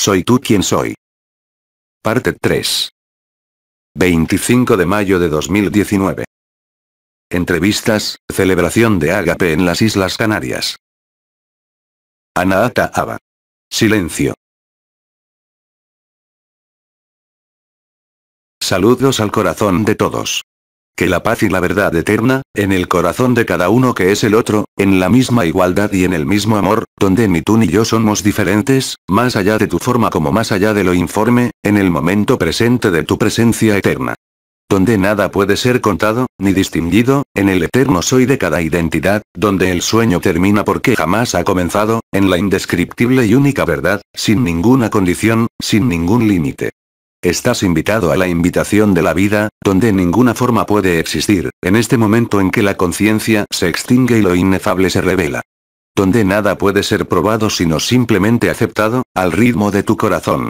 Soy tú quien soy. Parte 3. 25 de mayo de 2019. Entrevistas, celebración de Ágape en las Islas Canarias. Anaata Aba. Silencio. Saludos al corazón de todos que la paz y la verdad eterna, en el corazón de cada uno que es el otro, en la misma igualdad y en el mismo amor, donde ni tú ni yo somos diferentes, más allá de tu forma como más allá de lo informe, en el momento presente de tu presencia eterna. Donde nada puede ser contado, ni distinguido, en el eterno soy de cada identidad, donde el sueño termina porque jamás ha comenzado, en la indescriptible y única verdad, sin ninguna condición, sin ningún límite. Estás invitado a la invitación de la vida, donde ninguna forma puede existir, en este momento en que la conciencia se extingue y lo inefable se revela. Donde nada puede ser probado sino simplemente aceptado, al ritmo de tu corazón.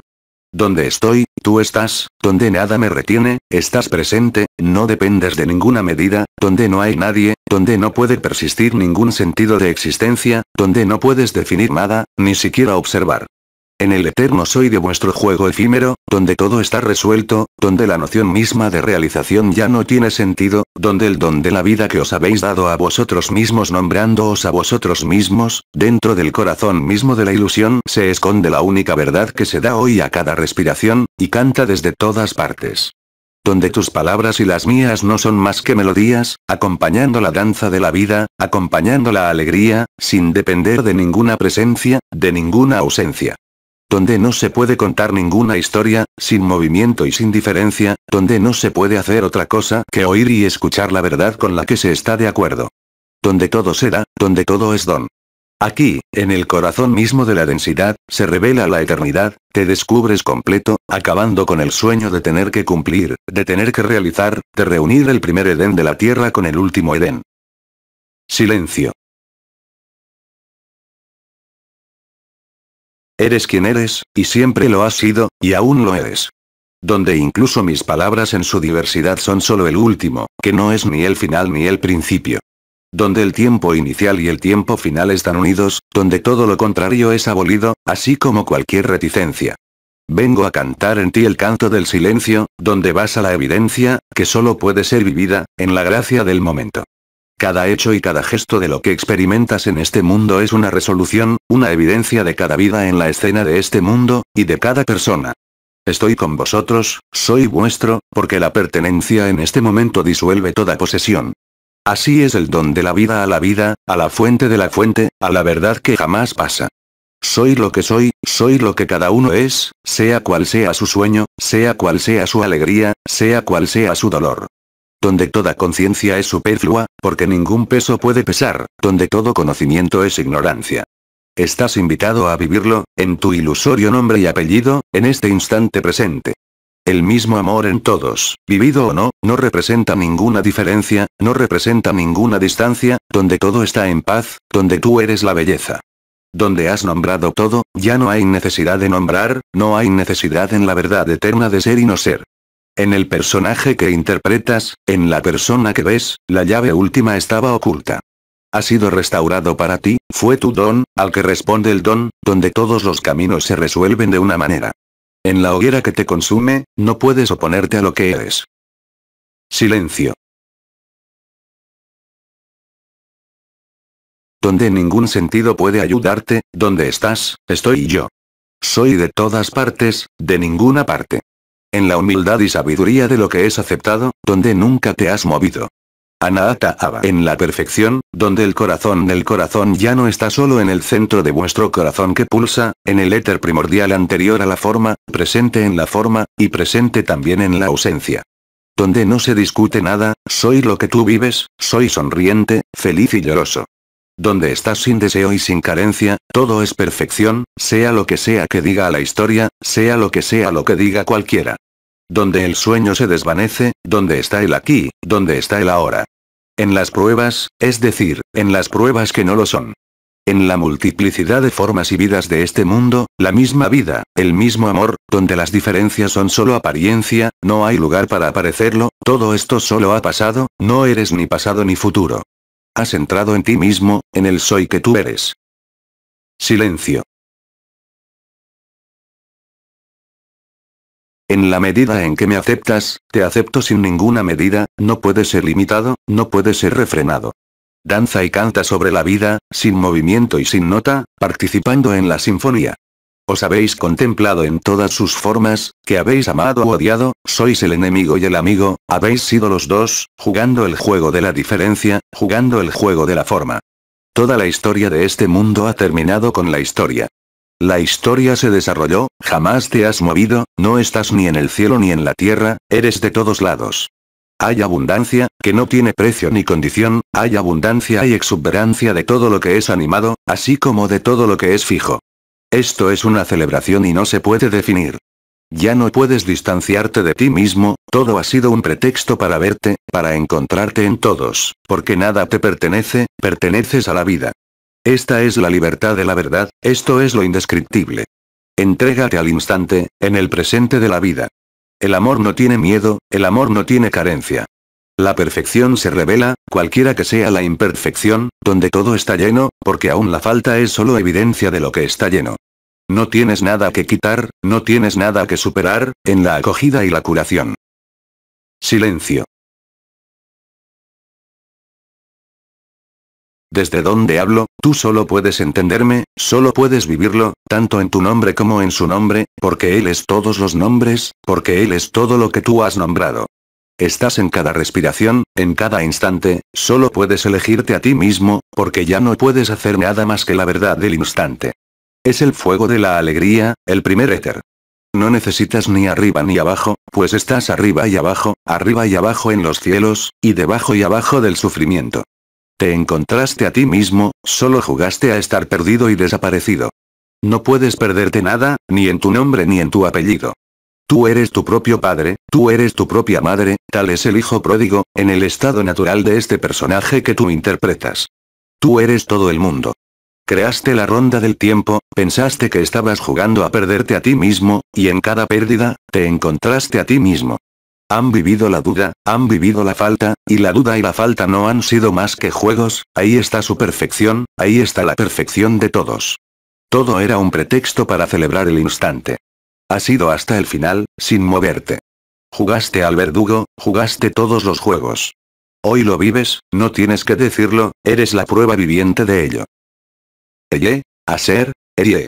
Donde estoy, tú estás, donde nada me retiene, estás presente, no dependes de ninguna medida, donde no hay nadie, donde no puede persistir ningún sentido de existencia, donde no puedes definir nada, ni siquiera observar en el eterno soy de vuestro juego efímero, donde todo está resuelto, donde la noción misma de realización ya no tiene sentido, donde el don de la vida que os habéis dado a vosotros mismos nombrándoos a vosotros mismos, dentro del corazón mismo de la ilusión se esconde la única verdad que se da hoy a cada respiración, y canta desde todas partes donde tus palabras y las mías no son más que melodías, acompañando la danza de la vida, acompañando la alegría, sin depender de ninguna presencia, de ninguna ausencia donde no se puede contar ninguna historia, sin movimiento y sin diferencia, donde no se puede hacer otra cosa que oír y escuchar la verdad con la que se está de acuerdo. Donde todo se da, donde todo es don. Aquí, en el corazón mismo de la densidad, se revela la eternidad, te descubres completo, acabando con el sueño de tener que cumplir, de tener que realizar, de reunir el primer Edén de la Tierra con el último Edén. Silencio. Eres quien eres, y siempre lo has sido, y aún lo eres. Donde incluso mis palabras en su diversidad son solo el último, que no es ni el final ni el principio. Donde el tiempo inicial y el tiempo final están unidos, donde todo lo contrario es abolido, así como cualquier reticencia. Vengo a cantar en ti el canto del silencio, donde vas a la evidencia, que solo puede ser vivida, en la gracia del momento. Cada hecho y cada gesto de lo que experimentas en este mundo es una resolución, una evidencia de cada vida en la escena de este mundo, y de cada persona. Estoy con vosotros, soy vuestro, porque la pertenencia en este momento disuelve toda posesión. Así es el don de la vida a la vida, a la fuente de la fuente, a la verdad que jamás pasa. Soy lo que soy, soy lo que cada uno es, sea cual sea su sueño, sea cual sea su alegría, sea cual sea su dolor donde toda conciencia es superflua, porque ningún peso puede pesar, donde todo conocimiento es ignorancia. Estás invitado a vivirlo, en tu ilusorio nombre y apellido, en este instante presente. El mismo amor en todos, vivido o no, no representa ninguna diferencia, no representa ninguna distancia, donde todo está en paz, donde tú eres la belleza. Donde has nombrado todo, ya no hay necesidad de nombrar, no hay necesidad en la verdad eterna de ser y no ser. En el personaje que interpretas, en la persona que ves, la llave última estaba oculta. Ha sido restaurado para ti, fue tu don, al que responde el don, donde todos los caminos se resuelven de una manera. En la hoguera que te consume, no puedes oponerte a lo que eres. Silencio. Donde ningún sentido puede ayudarte, donde estás, estoy yo. Soy de todas partes, de ninguna parte en la humildad y sabiduría de lo que es aceptado, donde nunca te has movido. Anaata Abba en la perfección, donde el corazón del corazón ya no está solo en el centro de vuestro corazón que pulsa, en el éter primordial anterior a la forma, presente en la forma, y presente también en la ausencia. Donde no se discute nada, soy lo que tú vives, soy sonriente, feliz y lloroso. Donde estás sin deseo y sin carencia, todo es perfección, sea lo que sea que diga la historia, sea lo que sea lo que diga cualquiera. Donde el sueño se desvanece, donde está el aquí, donde está el ahora. En las pruebas, es decir, en las pruebas que no lo son. En la multiplicidad de formas y vidas de este mundo, la misma vida, el mismo amor, donde las diferencias son solo apariencia, no hay lugar para aparecerlo, todo esto solo ha pasado, no eres ni pasado ni futuro. Has entrado en ti mismo, en el soy que tú eres. Silencio. En la medida en que me aceptas, te acepto sin ninguna medida, no puede ser limitado, no puede ser refrenado. Danza y canta sobre la vida, sin movimiento y sin nota, participando en la sinfonía. Os habéis contemplado en todas sus formas, que habéis amado o odiado, sois el enemigo y el amigo, habéis sido los dos, jugando el juego de la diferencia, jugando el juego de la forma. Toda la historia de este mundo ha terminado con la historia. La historia se desarrolló, jamás te has movido, no estás ni en el cielo ni en la tierra, eres de todos lados. Hay abundancia, que no tiene precio ni condición, hay abundancia y exuberancia de todo lo que es animado, así como de todo lo que es fijo. Esto es una celebración y no se puede definir. Ya no puedes distanciarte de ti mismo, todo ha sido un pretexto para verte, para encontrarte en todos, porque nada te pertenece, perteneces a la vida. Esta es la libertad de la verdad, esto es lo indescriptible. Entrégate al instante, en el presente de la vida. El amor no tiene miedo, el amor no tiene carencia. La perfección se revela, cualquiera que sea la imperfección, donde todo está lleno, porque aún la falta es solo evidencia de lo que está lleno. No tienes nada que quitar, no tienes nada que superar, en la acogida y la curación. Silencio. Desde donde hablo, tú solo puedes entenderme, solo puedes vivirlo, tanto en tu nombre como en su nombre, porque Él es todos los nombres, porque Él es todo lo que tú has nombrado. Estás en cada respiración, en cada instante, solo puedes elegirte a ti mismo, porque ya no puedes hacer nada más que la verdad del instante. Es el fuego de la alegría, el primer éter. No necesitas ni arriba ni abajo, pues estás arriba y abajo, arriba y abajo en los cielos, y debajo y abajo del sufrimiento. Te encontraste a ti mismo, solo jugaste a estar perdido y desaparecido. No puedes perderte nada, ni en tu nombre ni en tu apellido. Tú eres tu propio padre, tú eres tu propia madre, tal es el hijo pródigo, en el estado natural de este personaje que tú interpretas. Tú eres todo el mundo. Creaste la ronda del tiempo, pensaste que estabas jugando a perderte a ti mismo, y en cada pérdida, te encontraste a ti mismo. Han vivido la duda, han vivido la falta, y la duda y la falta no han sido más que juegos, ahí está su perfección, ahí está la perfección de todos. Todo era un pretexto para celebrar el instante. Has sido hasta el final, sin moverte. Jugaste al verdugo, jugaste todos los juegos. Hoy lo vives, no tienes que decirlo, eres la prueba viviente de ello. Eye, a ser, erie.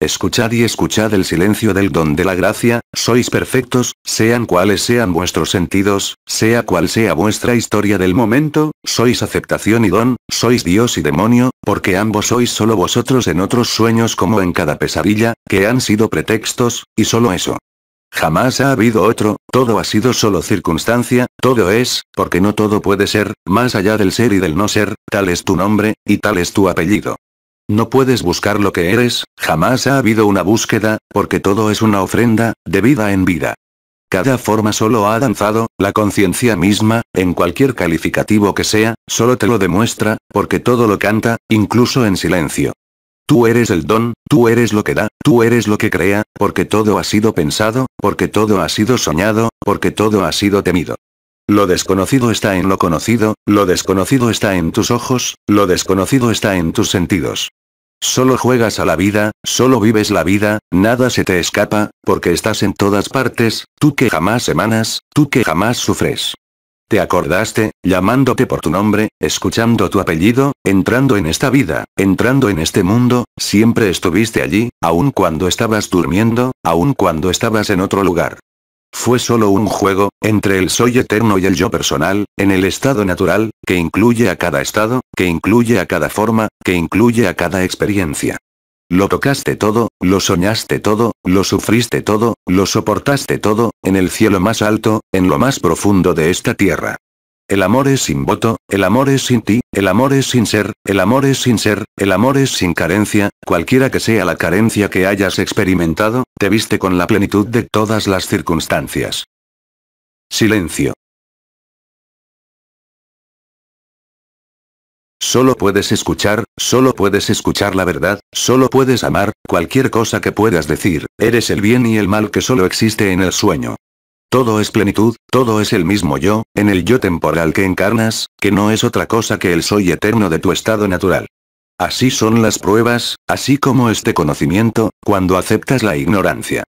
Escuchad y escuchad el silencio del don de la gracia, sois perfectos, sean cuales sean vuestros sentidos, sea cual sea vuestra historia del momento, sois aceptación y don, sois Dios y demonio, porque ambos sois solo vosotros en otros sueños como en cada pesadilla, que han sido pretextos, y solo eso. Jamás ha habido otro, todo ha sido solo circunstancia, todo es, porque no todo puede ser, más allá del ser y del no ser, tal es tu nombre, y tal es tu apellido. No puedes buscar lo que eres, jamás ha habido una búsqueda, porque todo es una ofrenda, de vida en vida. Cada forma solo ha danzado, la conciencia misma, en cualquier calificativo que sea, solo te lo demuestra, porque todo lo canta, incluso en silencio. Tú eres el don, tú eres lo que da, tú eres lo que crea, porque todo ha sido pensado, porque todo ha sido soñado, porque todo ha sido temido. Lo desconocido está en lo conocido, lo desconocido está en tus ojos, lo desconocido está en tus sentidos. Solo juegas a la vida, solo vives la vida, nada se te escapa, porque estás en todas partes, tú que jamás emanas, tú que jamás sufres. Te acordaste, llamándote por tu nombre, escuchando tu apellido, entrando en esta vida, entrando en este mundo, siempre estuviste allí, aun cuando estabas durmiendo, aun cuando estabas en otro lugar. Fue solo un juego, entre el soy eterno y el yo personal, en el estado natural, que incluye a cada estado, que incluye a cada forma, que incluye a cada experiencia. Lo tocaste todo, lo soñaste todo, lo sufriste todo, lo soportaste todo, en el cielo más alto, en lo más profundo de esta tierra. El amor es sin voto, el amor es sin ti, el amor es sin ser, el amor es sin ser, el amor es sin carencia, cualquiera que sea la carencia que hayas experimentado, te viste con la plenitud de todas las circunstancias. Silencio. Solo puedes escuchar, solo puedes escuchar la verdad, solo puedes amar, cualquier cosa que puedas decir, eres el bien y el mal que solo existe en el sueño. Todo es plenitud, todo es el mismo yo, en el yo temporal que encarnas, que no es otra cosa que el soy eterno de tu estado natural. Así son las pruebas, así como este conocimiento, cuando aceptas la ignorancia.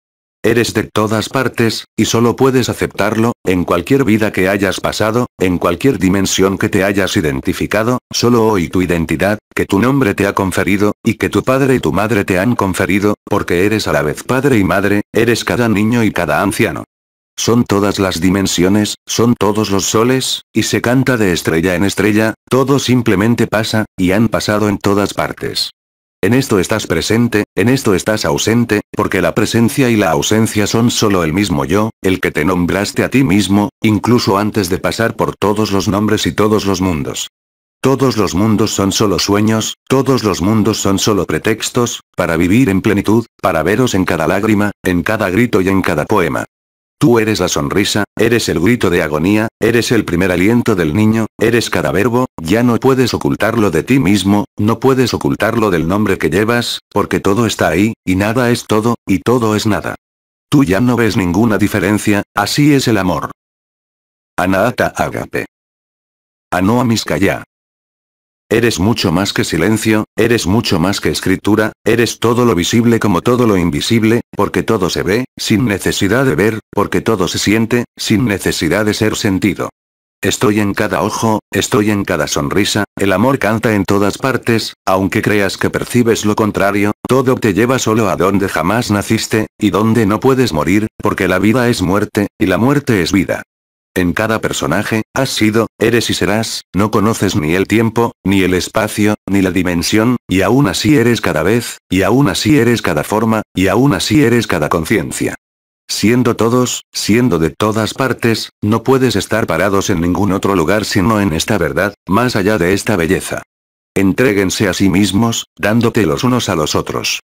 Eres de todas partes, y solo puedes aceptarlo, en cualquier vida que hayas pasado, en cualquier dimensión que te hayas identificado, solo hoy tu identidad, que tu nombre te ha conferido, y que tu padre y tu madre te han conferido, porque eres a la vez padre y madre, eres cada niño y cada anciano. Son todas las dimensiones, son todos los soles, y se canta de estrella en estrella, todo simplemente pasa, y han pasado en todas partes. En esto estás presente, en esto estás ausente, porque la presencia y la ausencia son solo el mismo yo, el que te nombraste a ti mismo, incluso antes de pasar por todos los nombres y todos los mundos. Todos los mundos son solo sueños, todos los mundos son solo pretextos, para vivir en plenitud, para veros en cada lágrima, en cada grito y en cada poema. Tú eres la sonrisa, eres el grito de agonía, eres el primer aliento del niño, eres cada verbo, ya no puedes ocultarlo de ti mismo, no puedes ocultarlo del nombre que llevas, porque todo está ahí, y nada es todo, y todo es nada. Tú ya no ves ninguna diferencia, así es el amor. Anata Agape. Anoa Miskaya. Eres mucho más que silencio, eres mucho más que escritura, eres todo lo visible como todo lo invisible, porque todo se ve, sin necesidad de ver, porque todo se siente, sin necesidad de ser sentido. Estoy en cada ojo, estoy en cada sonrisa, el amor canta en todas partes, aunque creas que percibes lo contrario, todo te lleva solo a donde jamás naciste, y donde no puedes morir, porque la vida es muerte, y la muerte es vida. En cada personaje, has sido, eres y serás, no conoces ni el tiempo, ni el espacio, ni la dimensión, y aún así eres cada vez, y aún así eres cada forma, y aún así eres cada conciencia. Siendo todos, siendo de todas partes, no puedes estar parados en ningún otro lugar sino en esta verdad, más allá de esta belleza. Entréguense a sí mismos, dándote los unos a los otros.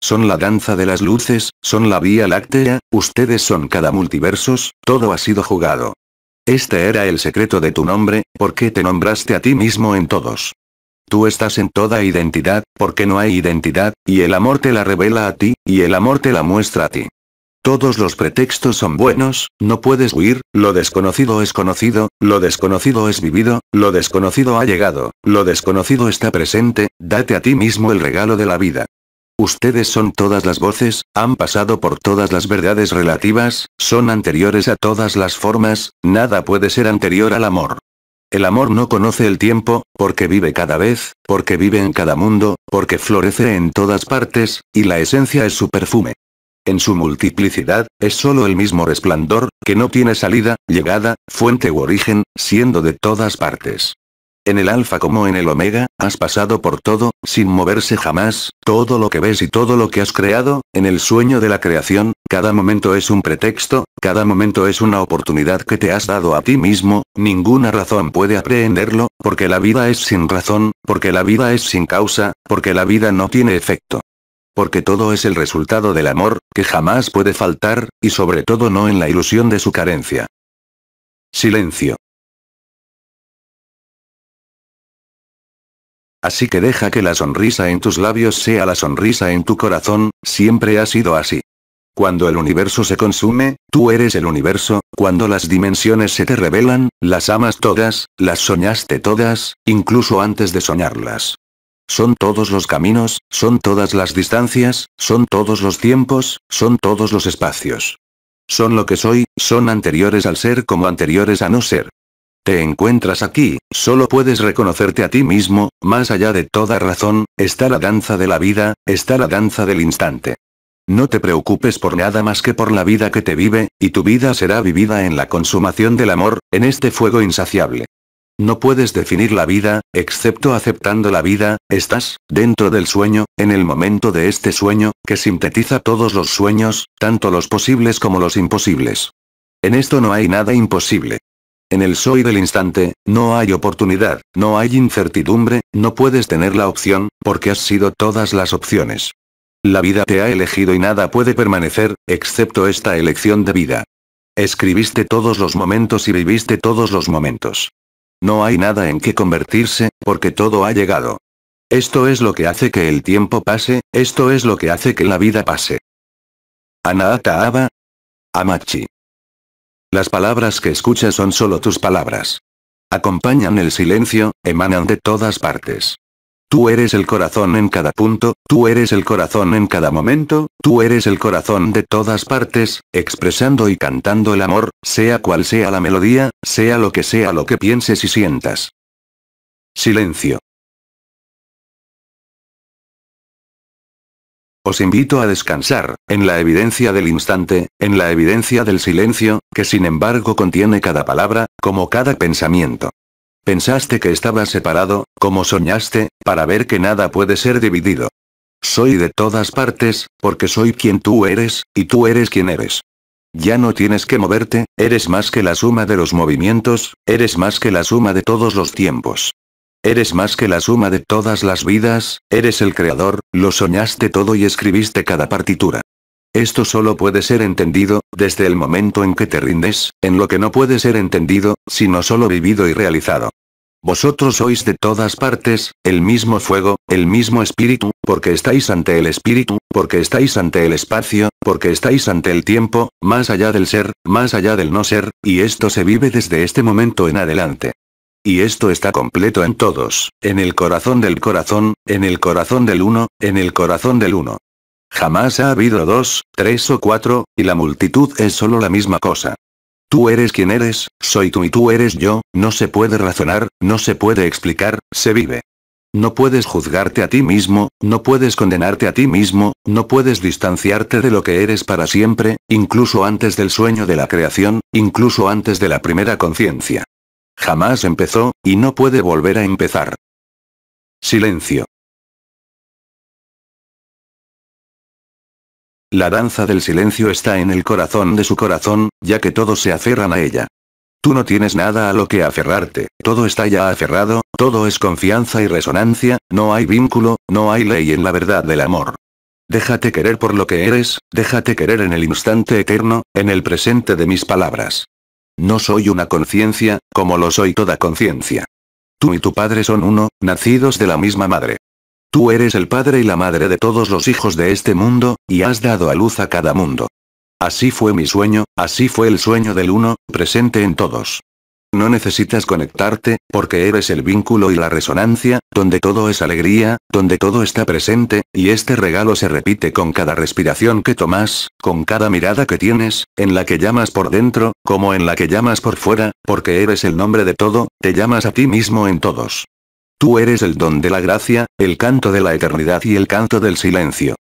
Son la danza de las luces, son la vía láctea, ustedes son cada multiversos, todo ha sido jugado. Este era el secreto de tu nombre, porque te nombraste a ti mismo en todos. Tú estás en toda identidad, porque no hay identidad, y el amor te la revela a ti, y el amor te la muestra a ti. Todos los pretextos son buenos, no puedes huir, lo desconocido es conocido, lo desconocido es vivido, lo desconocido ha llegado, lo desconocido está presente, date a ti mismo el regalo de la vida. Ustedes son todas las voces, han pasado por todas las verdades relativas, son anteriores a todas las formas, nada puede ser anterior al amor. El amor no conoce el tiempo, porque vive cada vez, porque vive en cada mundo, porque florece en todas partes, y la esencia es su perfume. En su multiplicidad, es solo el mismo resplandor, que no tiene salida, llegada, fuente u origen, siendo de todas partes. En el alfa como en el omega, has pasado por todo, sin moverse jamás, todo lo que ves y todo lo que has creado, en el sueño de la creación, cada momento es un pretexto, cada momento es una oportunidad que te has dado a ti mismo, ninguna razón puede aprehenderlo, porque la vida es sin razón, porque la vida es sin causa, porque la vida no tiene efecto. Porque todo es el resultado del amor, que jamás puede faltar, y sobre todo no en la ilusión de su carencia. Silencio. Así que deja que la sonrisa en tus labios sea la sonrisa en tu corazón, siempre ha sido así. Cuando el universo se consume, tú eres el universo, cuando las dimensiones se te revelan, las amas todas, las soñaste todas, incluso antes de soñarlas. Son todos los caminos, son todas las distancias, son todos los tiempos, son todos los espacios. Son lo que soy, son anteriores al ser como anteriores a no ser te encuentras aquí, solo puedes reconocerte a ti mismo, más allá de toda razón, está la danza de la vida, está la danza del instante. No te preocupes por nada más que por la vida que te vive, y tu vida será vivida en la consumación del amor, en este fuego insaciable. No puedes definir la vida, excepto aceptando la vida, estás, dentro del sueño, en el momento de este sueño, que sintetiza todos los sueños, tanto los posibles como los imposibles. En esto no hay nada imposible. En el soy del instante, no hay oportunidad, no hay incertidumbre, no puedes tener la opción, porque has sido todas las opciones. La vida te ha elegido y nada puede permanecer, excepto esta elección de vida. Escribiste todos los momentos y viviste todos los momentos. No hay nada en que convertirse, porque todo ha llegado. Esto es lo que hace que el tiempo pase, esto es lo que hace que la vida pase. Anaata Aba. Amachi. Las palabras que escuchas son solo tus palabras. Acompañan el silencio, emanan de todas partes. Tú eres el corazón en cada punto, tú eres el corazón en cada momento, tú eres el corazón de todas partes, expresando y cantando el amor, sea cual sea la melodía, sea lo que sea lo que pienses y sientas. Silencio. Os invito a descansar, en la evidencia del instante, en la evidencia del silencio, que sin embargo contiene cada palabra, como cada pensamiento. Pensaste que estabas separado, como soñaste, para ver que nada puede ser dividido. Soy de todas partes, porque soy quien tú eres, y tú eres quien eres. Ya no tienes que moverte, eres más que la suma de los movimientos, eres más que la suma de todos los tiempos. Eres más que la suma de todas las vidas, eres el creador, lo soñaste todo y escribiste cada partitura. Esto solo puede ser entendido, desde el momento en que te rindes, en lo que no puede ser entendido, sino solo vivido y realizado. Vosotros sois de todas partes, el mismo fuego, el mismo espíritu, porque estáis ante el espíritu, porque estáis ante el espacio, porque estáis ante el tiempo, más allá del ser, más allá del no ser, y esto se vive desde este momento en adelante. Y esto está completo en todos, en el corazón del corazón, en el corazón del uno, en el corazón del uno. Jamás ha habido dos, tres o cuatro, y la multitud es solo la misma cosa. Tú eres quien eres, soy tú y tú eres yo, no se puede razonar, no se puede explicar, se vive. No puedes juzgarte a ti mismo, no puedes condenarte a ti mismo, no puedes distanciarte de lo que eres para siempre, incluso antes del sueño de la creación, incluso antes de la primera conciencia. Jamás empezó, y no puede volver a empezar. Silencio. La danza del silencio está en el corazón de su corazón, ya que todos se aferran a ella. Tú no tienes nada a lo que aferrarte, todo está ya aferrado, todo es confianza y resonancia, no hay vínculo, no hay ley en la verdad del amor. Déjate querer por lo que eres, déjate querer en el instante eterno, en el presente de mis palabras. No soy una conciencia, como lo soy toda conciencia. Tú y tu padre son uno, nacidos de la misma madre. Tú eres el padre y la madre de todos los hijos de este mundo, y has dado a luz a cada mundo. Así fue mi sueño, así fue el sueño del uno, presente en todos. No necesitas conectarte, porque eres el vínculo y la resonancia, donde todo es alegría, donde todo está presente, y este regalo se repite con cada respiración que tomas, con cada mirada que tienes, en la que llamas por dentro, como en la que llamas por fuera, porque eres el nombre de todo, te llamas a ti mismo en todos. Tú eres el don de la gracia, el canto de la eternidad y el canto del silencio.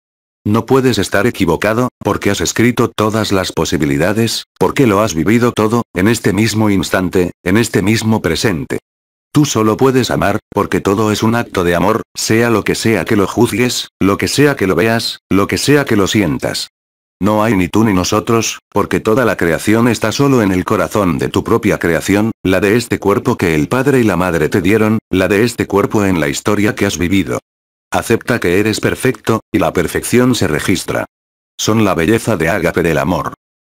No puedes estar equivocado, porque has escrito todas las posibilidades, porque lo has vivido todo, en este mismo instante, en este mismo presente. Tú solo puedes amar, porque todo es un acto de amor, sea lo que sea que lo juzgues, lo que sea que lo veas, lo que sea que lo sientas. No hay ni tú ni nosotros, porque toda la creación está solo en el corazón de tu propia creación, la de este cuerpo que el padre y la madre te dieron, la de este cuerpo en la historia que has vivido. Acepta que eres perfecto, y la perfección se registra. Son la belleza de Ágape del amor.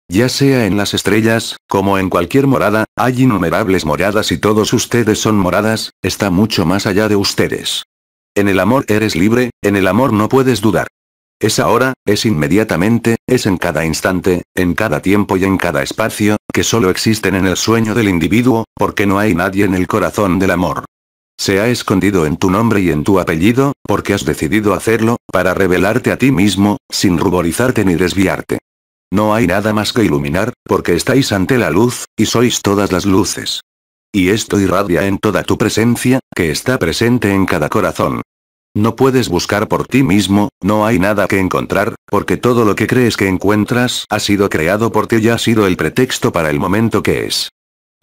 Ya sea en las estrellas, como en cualquier morada, hay innumerables moradas y todos ustedes son moradas, está mucho más allá de ustedes. En el amor eres libre, en el amor no puedes dudar. Es ahora, es inmediatamente, es en cada instante, en cada tiempo y en cada espacio, que solo existen en el sueño del individuo, porque no hay nadie en el corazón del amor se ha escondido en tu nombre y en tu apellido, porque has decidido hacerlo, para revelarte a ti mismo, sin ruborizarte ni desviarte. No hay nada más que iluminar, porque estáis ante la luz, y sois todas las luces. Y esto irradia en toda tu presencia, que está presente en cada corazón. No puedes buscar por ti mismo, no hay nada que encontrar, porque todo lo que crees que encuentras ha sido creado por ti y ha sido el pretexto para el momento que es.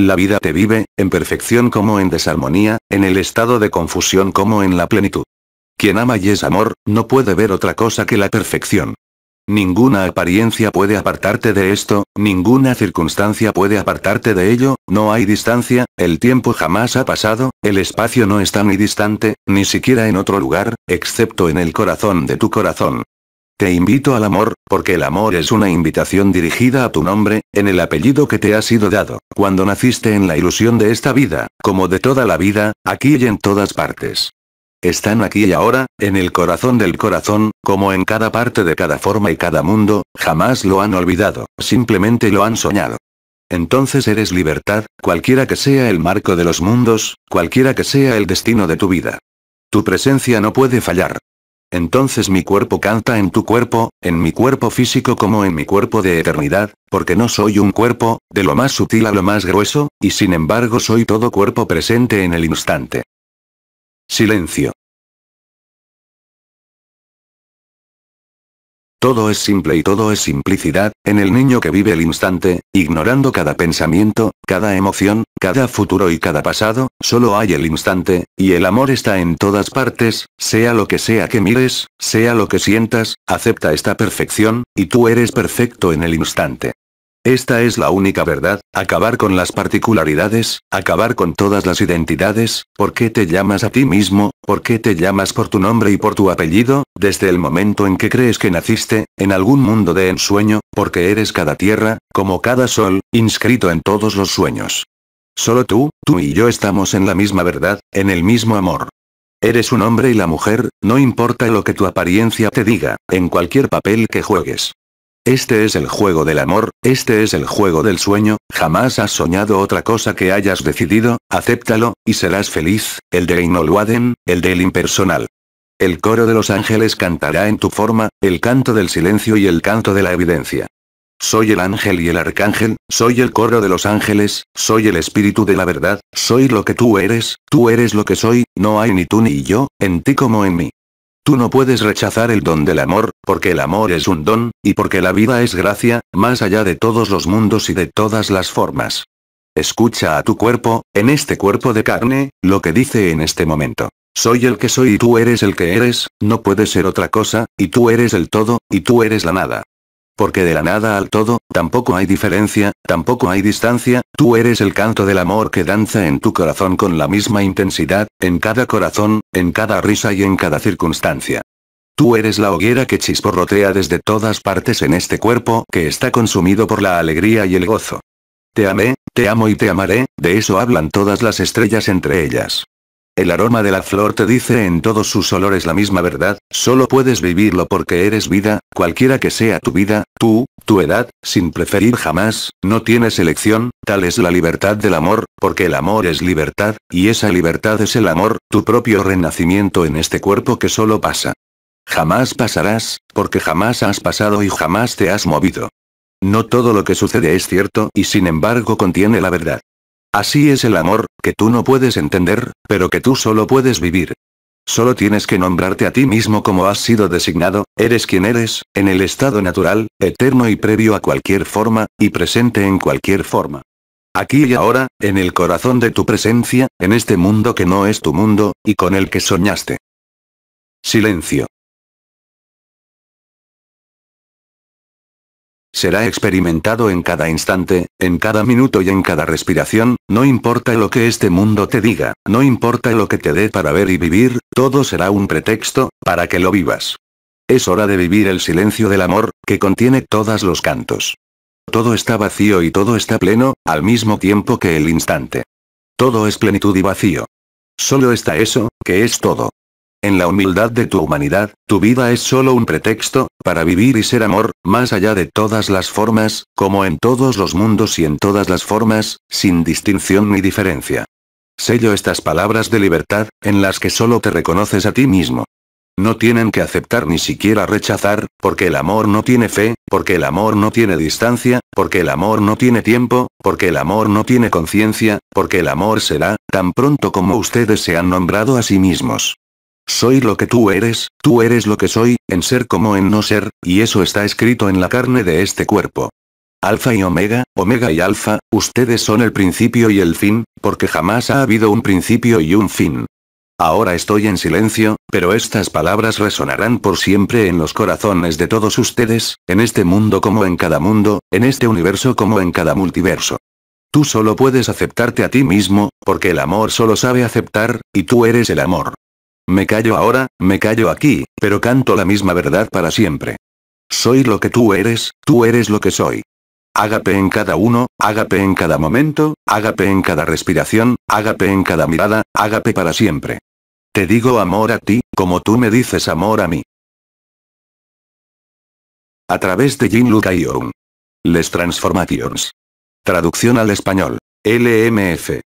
La vida te vive, en perfección como en desarmonía, en el estado de confusión como en la plenitud. Quien ama y es amor, no puede ver otra cosa que la perfección. Ninguna apariencia puede apartarte de esto, ninguna circunstancia puede apartarte de ello, no hay distancia, el tiempo jamás ha pasado, el espacio no está ni distante, ni siquiera en otro lugar, excepto en el corazón de tu corazón. Te invito al amor, porque el amor es una invitación dirigida a tu nombre, en el apellido que te ha sido dado, cuando naciste en la ilusión de esta vida, como de toda la vida, aquí y en todas partes. Están aquí y ahora, en el corazón del corazón, como en cada parte de cada forma y cada mundo, jamás lo han olvidado, simplemente lo han soñado. Entonces eres libertad, cualquiera que sea el marco de los mundos, cualquiera que sea el destino de tu vida. Tu presencia no puede fallar, entonces mi cuerpo canta en tu cuerpo, en mi cuerpo físico como en mi cuerpo de eternidad, porque no soy un cuerpo, de lo más sutil a lo más grueso, y sin embargo soy todo cuerpo presente en el instante. Silencio. Todo es simple y todo es simplicidad, en el niño que vive el instante, ignorando cada pensamiento, cada emoción, cada futuro y cada pasado, solo hay el instante, y el amor está en todas partes, sea lo que sea que mires, sea lo que sientas, acepta esta perfección, y tú eres perfecto en el instante. Esta es la única verdad, acabar con las particularidades, acabar con todas las identidades, por qué te llamas a ti mismo, por qué te llamas por tu nombre y por tu apellido, desde el momento en que crees que naciste, en algún mundo de ensueño, porque eres cada tierra, como cada sol, inscrito en todos los sueños. Solo tú, tú y yo estamos en la misma verdad, en el mismo amor. Eres un hombre y la mujer, no importa lo que tu apariencia te diga, en cualquier papel que juegues. Este es el juego del amor, este es el juego del sueño, jamás has soñado otra cosa que hayas decidido, acéptalo, y serás feliz, el de Inolwaden, el del impersonal. El coro de los ángeles cantará en tu forma, el canto del silencio y el canto de la evidencia. Soy el ángel y el arcángel, soy el coro de los ángeles, soy el espíritu de la verdad, soy lo que tú eres, tú eres lo que soy, no hay ni tú ni yo, en ti como en mí. Tú no puedes rechazar el don del amor, porque el amor es un don, y porque la vida es gracia, más allá de todos los mundos y de todas las formas. Escucha a tu cuerpo, en este cuerpo de carne, lo que dice en este momento. Soy el que soy y tú eres el que eres, no puede ser otra cosa, y tú eres el todo, y tú eres la nada porque de la nada al todo, tampoco hay diferencia, tampoco hay distancia, tú eres el canto del amor que danza en tu corazón con la misma intensidad, en cada corazón, en cada risa y en cada circunstancia. Tú eres la hoguera que chisporrotea desde todas partes en este cuerpo que está consumido por la alegría y el gozo. Te amé, te amo y te amaré, de eso hablan todas las estrellas entre ellas. El aroma de la flor te dice en todos sus olores la misma verdad, solo puedes vivirlo porque eres vida, cualquiera que sea tu vida, tú, tu edad, sin preferir jamás, no tienes elección, tal es la libertad del amor, porque el amor es libertad, y esa libertad es el amor, tu propio renacimiento en este cuerpo que solo pasa. Jamás pasarás, porque jamás has pasado y jamás te has movido. No todo lo que sucede es cierto y sin embargo contiene la verdad. Así es el amor, que tú no puedes entender, pero que tú solo puedes vivir. Solo tienes que nombrarte a ti mismo como has sido designado, eres quien eres, en el estado natural, eterno y previo a cualquier forma, y presente en cualquier forma. Aquí y ahora, en el corazón de tu presencia, en este mundo que no es tu mundo, y con el que soñaste. Silencio. Será experimentado en cada instante, en cada minuto y en cada respiración, no importa lo que este mundo te diga, no importa lo que te dé para ver y vivir, todo será un pretexto, para que lo vivas. Es hora de vivir el silencio del amor, que contiene todos los cantos. Todo está vacío y todo está pleno, al mismo tiempo que el instante. Todo es plenitud y vacío. Solo está eso, que es todo. En la humildad de tu humanidad, tu vida es solo un pretexto, para vivir y ser amor, más allá de todas las formas, como en todos los mundos y en todas las formas, sin distinción ni diferencia. Sello estas palabras de libertad, en las que solo te reconoces a ti mismo. No tienen que aceptar ni siquiera rechazar, porque el amor no tiene fe, porque el amor no tiene distancia, porque el amor no tiene tiempo, porque el amor no tiene conciencia, porque el amor será, tan pronto como ustedes se han nombrado a sí mismos. Soy lo que tú eres, tú eres lo que soy, en ser como en no ser, y eso está escrito en la carne de este cuerpo. Alfa y Omega, Omega y Alfa, ustedes son el principio y el fin, porque jamás ha habido un principio y un fin. Ahora estoy en silencio, pero estas palabras resonarán por siempre en los corazones de todos ustedes, en este mundo como en cada mundo, en este universo como en cada multiverso. Tú solo puedes aceptarte a ti mismo, porque el amor solo sabe aceptar, y tú eres el amor. Me callo ahora, me callo aquí, pero canto la misma verdad para siempre. Soy lo que tú eres, tú eres lo que soy. Hágape en cada uno, hágape en cada momento, hágape en cada respiración, hágape en cada mirada, hágape para siempre. Te digo amor a ti, como tú me dices amor a mí. A través de Jin Luca Les Transformations. Traducción al español. LMF.